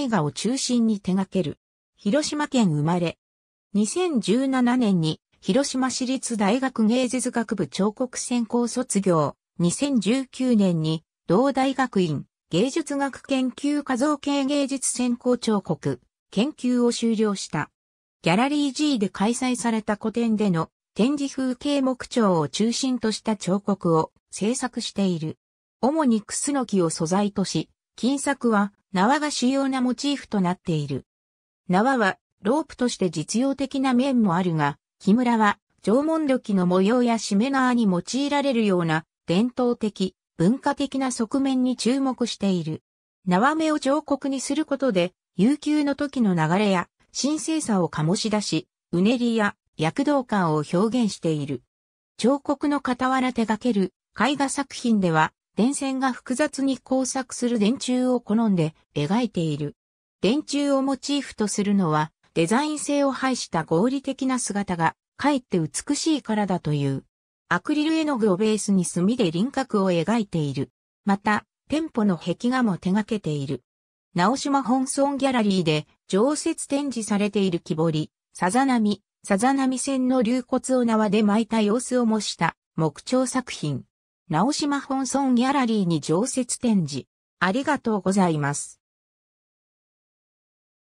絵画を中心に手掛ける。広島県生まれ。2017年に広島市立大学芸術学部彫刻専攻卒業。2019年に同大学院芸術学研究科造形芸術専攻彫刻研究を修了した。ギャラリー G で開催された個展での展示風景木彫を中心とした彫刻を制作している。主にクスノキを素材とし、金作は縄が主要なモチーフとなっている。縄はロープとして実用的な面もあるが、木村は縄文土器の模様やしめ縄に用いられるような伝統的、文化的な側面に注目している。縄目を彫刻にすることで、悠久の時の流れや神聖さを醸し出し、うねりや躍動感を表現している。彫刻の傍ら手掛ける絵画作品では、電線が複雑に交錯する電柱を好んで描いている。電柱をモチーフとするのは、デザイン性を排した合理的な姿が、かえって美しいからだという。アクリル絵の具をベースに墨で輪郭を描いている。また、店舗の壁画も手掛けている。直島本村ギャラリーで常設展示されている木彫り、さざ波、さざ波線の流骨を縄で巻いた様子を模した木彫作品。直島本村ギャラリーに常設展示。ありがとうございます。